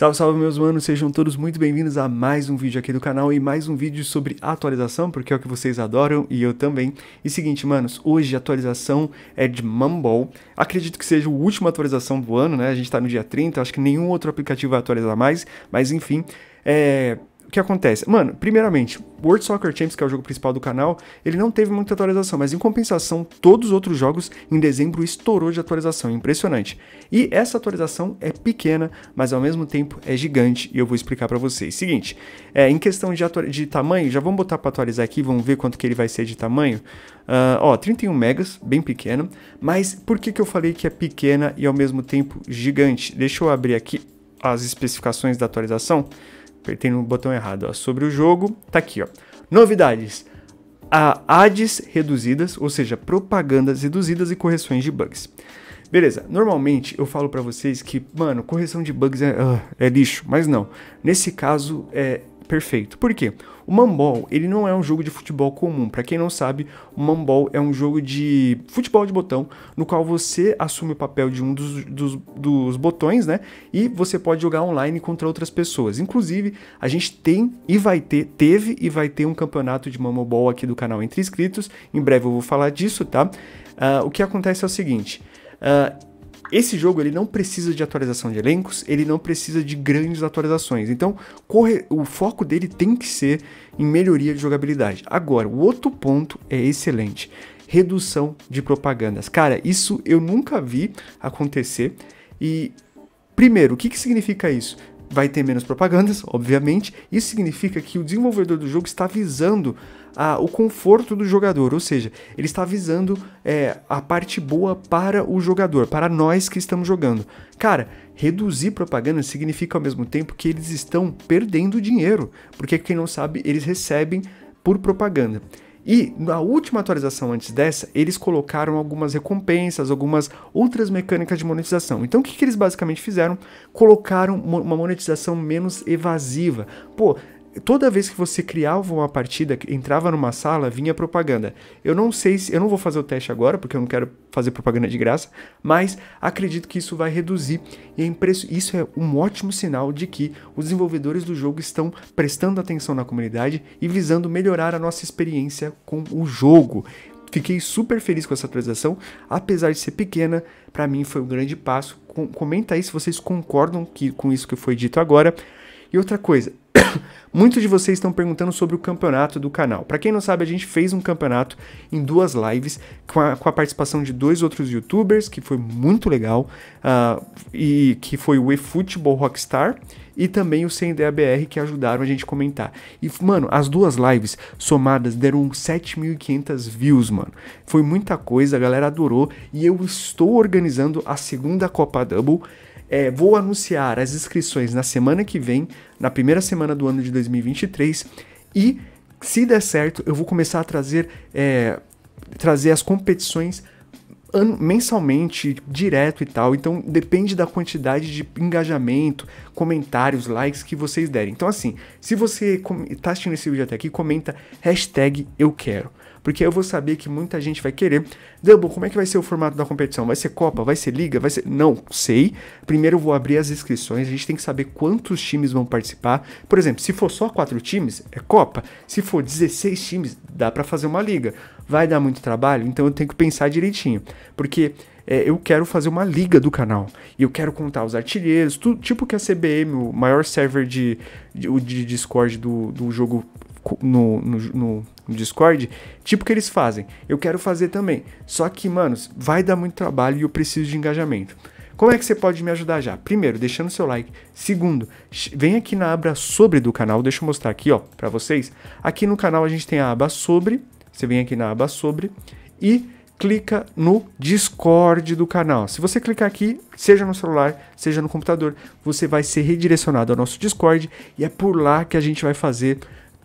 Salve, salve meus manos, sejam todos muito bem-vindos a mais um vídeo aqui do canal e mais um vídeo sobre atualização, porque é o que vocês adoram e eu também. E seguinte, manos, hoje a atualização é de Mumble, acredito que seja a última atualização do ano, né, a gente tá no dia 30, acho que nenhum outro aplicativo vai atualizar mais, mas enfim, é o que acontece? Mano, primeiramente, World Soccer Champions, que é o jogo principal do canal, ele não teve muita atualização, mas em compensação, todos os outros jogos em dezembro estourou de atualização, impressionante. E essa atualização é pequena, mas ao mesmo tempo é gigante e eu vou explicar para vocês. Seguinte, é, em questão de, de tamanho, já vamos botar para atualizar aqui, vamos ver quanto que ele vai ser de tamanho. Uh, ó, 31 megas, bem pequeno, mas por que, que eu falei que é pequena e ao mesmo tempo gigante? Deixa eu abrir aqui as especificações da atualização. Apertei no botão errado, ó. Sobre o jogo, tá aqui, ó. Novidades. A ads reduzidas, ou seja, propagandas reduzidas e correções de bugs. Beleza, normalmente eu falo para vocês que, mano, correção de bugs é, uh, é lixo, mas não. Nesse caso, é, perfeito. Por quê? O Mambol, ele não é um jogo de futebol comum. Para quem não sabe, o Mambol é um jogo de futebol de botão, no qual você assume o papel de um dos, dos, dos botões, né? E você pode jogar online contra outras pessoas. Inclusive, a gente tem e vai ter, teve e vai ter um campeonato de Mambol aqui do canal entre inscritos. Em breve eu vou falar disso, tá? Uh, o que acontece é o seguinte. Uh, esse jogo ele não precisa de atualização de elencos, ele não precisa de grandes atualizações. Então, corre, o foco dele tem que ser em melhoria de jogabilidade. Agora, o outro ponto é excelente: redução de propagandas. Cara, isso eu nunca vi acontecer e Primeiro, o que, que significa isso? vai ter menos propagandas, obviamente. Isso significa que o desenvolvedor do jogo está visando a, o conforto do jogador, ou seja, ele está visando é, a parte boa para o jogador, para nós que estamos jogando. Cara, reduzir propaganda significa ao mesmo tempo que eles estão perdendo dinheiro, porque quem não sabe, eles recebem por propaganda. E na última atualização antes dessa, eles colocaram algumas recompensas, algumas outras mecânicas de monetização. Então o que, que eles basicamente fizeram? Colocaram uma monetização menos evasiva. Pô, toda vez que você criava uma partida, entrava numa sala, vinha propaganda. Eu não sei se eu não vou fazer o teste agora, porque eu não quero fazer propaganda de graça, mas acredito que isso vai reduzir e é isso é um ótimo sinal de que os desenvolvedores do jogo estão prestando atenção na comunidade e visando melhorar a nossa experiência com o jogo. Fiquei super feliz com essa atualização, apesar de ser pequena, para mim foi um grande passo. Com comenta aí se vocês concordam que, com isso que foi dito agora. E outra coisa, Muitos de vocês estão perguntando sobre o campeonato do canal. Para quem não sabe, a gente fez um campeonato em duas lives com a, com a participação de dois outros youtubers, que foi muito legal, uh, e que foi o eFootball Rockstar e também o CNDABR que ajudaram a gente a comentar. E, mano, as duas lives somadas deram 7.500 views, mano. Foi muita coisa, a galera adorou e eu estou organizando a segunda Copa Double é, vou anunciar as inscrições na semana que vem, na primeira semana do ano de 2023, e se der certo, eu vou começar a trazer, é, trazer as competições mensalmente, direto e tal. Então depende da quantidade de engajamento, comentários, likes que vocês derem. Então assim, se você está assistindo esse vídeo até aqui, comenta hashtag eu quero. Porque eu vou saber que muita gente vai querer. Double, como é que vai ser o formato da competição? Vai ser Copa? Vai ser Liga? Vai ser. Não, sei. Primeiro eu vou abrir as inscrições. A gente tem que saber quantos times vão participar. Por exemplo, se for só quatro times, é Copa. Se for 16 times, dá para fazer uma liga. Vai dar muito trabalho, então eu tenho que pensar direitinho. Porque é, eu quero fazer uma liga do canal. E eu quero contar os artilheiros, tudo, tipo que a CBM, o maior server de, de, de Discord do, do jogo no, no, no, Discord, tipo que eles fazem. Eu quero fazer também. Só que, mano, vai dar muito trabalho e eu preciso de engajamento. Como é que você pode me ajudar já? Primeiro, deixando seu like. Segundo, vem aqui na aba sobre do canal. Deixa eu mostrar aqui, ó, para vocês. Aqui no canal a gente tem a aba sobre. Você vem aqui na aba sobre e clica no Discord do canal. Se você clicar aqui, seja no celular, seja no computador, você vai ser redirecionado ao nosso Discord e é por lá que a gente vai fazer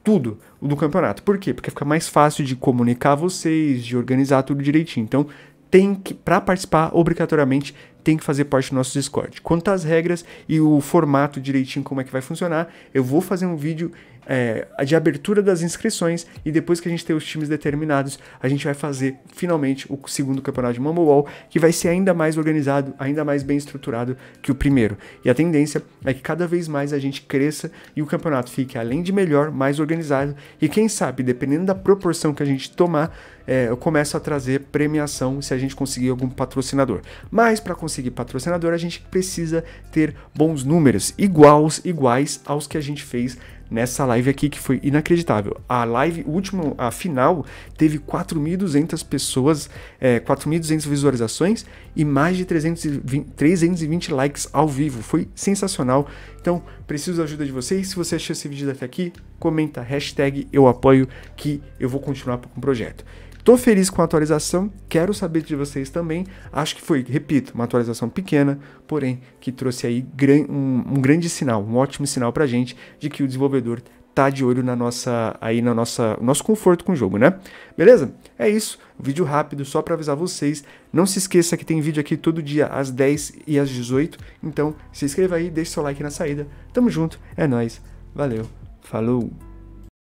tudo do campeonato. Por quê? Porque fica mais fácil de comunicar vocês, de organizar tudo direitinho. Então, tem que para participar obrigatoriamente tem que fazer parte do nosso Discord. Quanto às regras e o formato direitinho como é que vai funcionar, eu vou fazer um vídeo é, de abertura das inscrições e depois que a gente ter os times determinados, a gente vai fazer finalmente o segundo campeonato de Mumble que vai ser ainda mais organizado, ainda mais bem estruturado que o primeiro. E a tendência é que cada vez mais a gente cresça e o campeonato fique, além de melhor, mais organizado. E quem sabe, dependendo da proporção que a gente tomar, é, eu começo a trazer premiação se a gente conseguir algum patrocinador. Mas para conseguir patrocinador, a gente precisa ter bons números, iguais, iguais aos que a gente fez nessa live aqui que foi inacreditável. A live última, a final, teve 4.200 pessoas, é, 4.200 visualizações e mais de 320, 320 likes ao vivo. Foi sensacional. Então, preciso da ajuda de vocês. Se você achou esse vídeo até aqui, comenta hashtag eu apoio que eu vou continuar com o projeto. Tô feliz com a atualização, quero saber de vocês também. Acho que foi, repito, uma atualização pequena, porém que trouxe aí um, um grande sinal, um ótimo sinal pra gente de que o desenvolvedor tá de olho na nossa aí na nossa nosso conforto com o jogo, né? Beleza? É isso, vídeo rápido só para avisar vocês. Não se esqueça que tem vídeo aqui todo dia às 10 e às 18. Então, se inscreva aí, deixe seu like na saída. Tamo junto, é nós. Valeu. Falou.